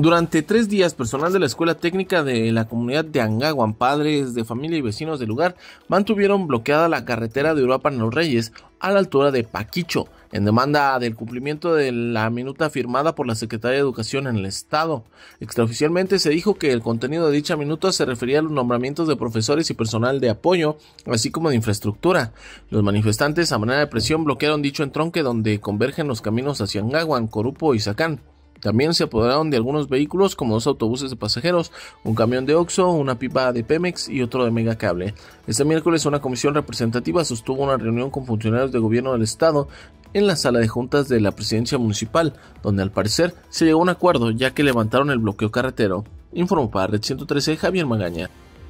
Durante tres días, personal de la Escuela Técnica de la comunidad de Angawan padres de familia y vecinos del lugar, mantuvieron bloqueada la carretera de Europa en Los Reyes a la altura de Paquicho, en demanda del cumplimiento de la minuta firmada por la Secretaría de Educación en el Estado. Extraoficialmente se dijo que el contenido de dicha minuta se refería a los nombramientos de profesores y personal de apoyo, así como de infraestructura. Los manifestantes, a manera de presión, bloquearon dicho entronque donde convergen los caminos hacia Angawan, Corupo y Zacán. También se apoderaron de algunos vehículos como dos autobuses de pasajeros, un camión de Oxo, una pipa de Pemex y otro de Megacable. Este miércoles una comisión representativa sostuvo una reunión con funcionarios de gobierno del estado en la sala de juntas de la presidencia municipal, donde al parecer se llegó a un acuerdo ya que levantaron el bloqueo carretero. Informó para Red 113 Javier Magaña.